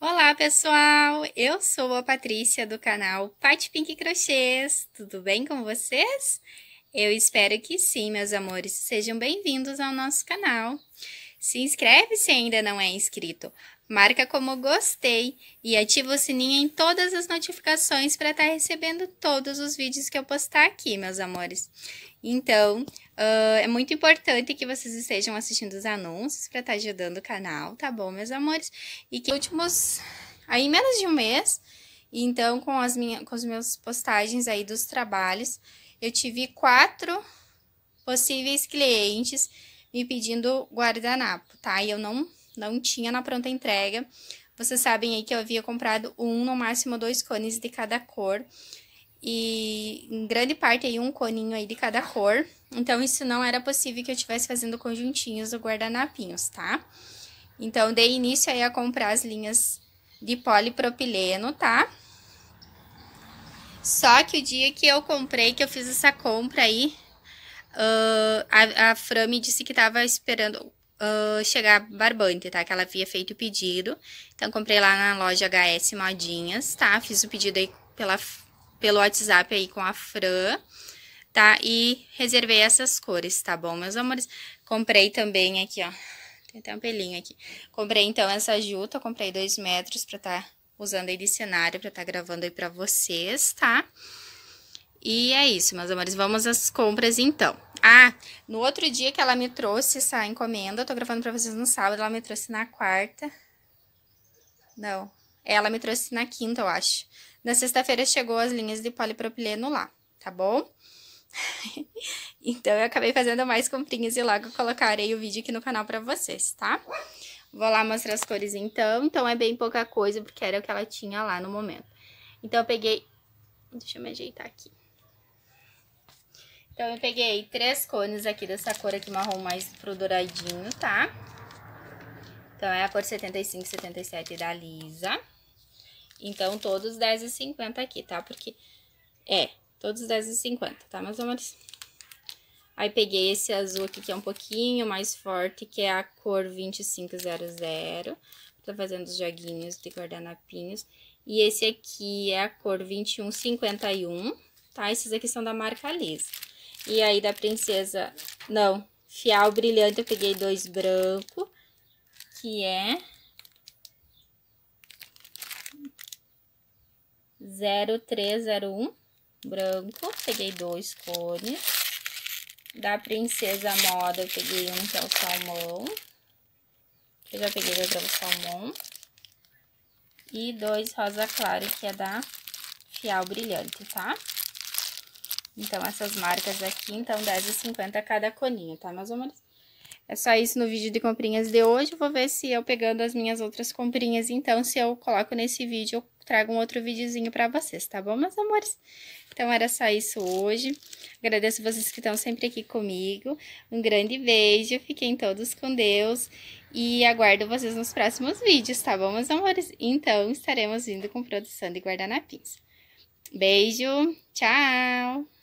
Olá, pessoal! Eu sou a Patrícia do canal Pat Pink Crochês. Tudo bem com vocês? Eu espero que sim, meus amores. Sejam bem-vindos ao nosso canal. Se inscreve se ainda não é inscrito, marca como gostei e ativa o sininho em todas as notificações para estar tá recebendo todos os vídeos que eu postar aqui, meus amores. Então, uh, é muito importante que vocês estejam assistindo os anúncios para estar tá ajudando o canal, tá bom, meus amores? E que últimos, aí menos de um mês, então com as minhas, com os meus postagens aí dos trabalhos, eu tive quatro possíveis clientes me pedindo guardanapo, tá? E eu não, não tinha na pronta entrega. Vocês sabem aí que eu havia comprado um, no máximo dois cones de cada cor. E em grande parte aí um coninho aí de cada cor. Então, isso não era possível que eu estivesse fazendo conjuntinhos ou guardanapinhos, tá? Então, dei início aí a comprar as linhas de polipropileno, tá? Só que o dia que eu comprei, que eu fiz essa compra aí, Uh, a, a Frame disse que estava esperando uh, chegar barbante, tá? Que ela havia feito o pedido. Então, comprei lá na loja HS Modinhas, tá? Fiz o pedido aí pela, pelo WhatsApp aí com a Fran, tá? E reservei essas cores, tá bom, meus amores? Comprei também aqui, ó. Tem até um pelinho aqui. Comprei, então, essa juta. Comprei dois metros pra estar tá usando aí de cenário, pra estar tá gravando aí pra vocês, Tá? E é isso, meus amores, vamos às compras então. Ah, no outro dia que ela me trouxe essa encomenda, eu tô gravando pra vocês no sábado, ela me trouxe na quarta. Não, ela me trouxe na quinta, eu acho. Na sexta-feira chegou as linhas de polipropileno lá, tá bom? então, eu acabei fazendo mais comprinhas e logo colocarei o vídeo aqui no canal pra vocês, tá? Vou lá mostrar as cores então, então é bem pouca coisa, porque era o que ela tinha lá no momento. Então, eu peguei... Deixa eu me ajeitar aqui. Então, eu peguei três cones aqui dessa cor aqui marrom mais pro douradinho, tá? Então, é a cor 75, 77 da Lisa. Então, todos 10,50 aqui, tá? Porque, é, todos 10,50, tá, meus amores? Aí, peguei esse azul aqui, que é um pouquinho mais forte, que é a cor 2500. Tô fazendo os joguinhos de guardanapinhos. E esse aqui é a cor 2151, tá? Esses aqui são da marca Lisa. E aí, da princesa... Não, fial brilhante, eu peguei dois branco, que é... 0301, branco, peguei dois cones. Da Princesa Moda, eu peguei um que é o salmão. Eu já peguei dois o salmão. E dois rosa claro, que é da Fial Brilhante, tá? Então, essas marcas aqui, então, R$10,50 cada coninho, tá, meus amores? É só isso no vídeo de comprinhas de hoje. Vou ver se eu pegando as minhas outras comprinhas, então, se eu coloco nesse vídeo, eu trago um outro videozinho pra vocês, tá bom, meus amores? Então, era só isso hoje. Agradeço vocês que estão sempre aqui comigo. Um grande beijo, fiquem todos com Deus. E aguardo vocês nos próximos vídeos, tá bom, meus amores? Então, estaremos indo com produção de guardanapins. Beijo, tchau!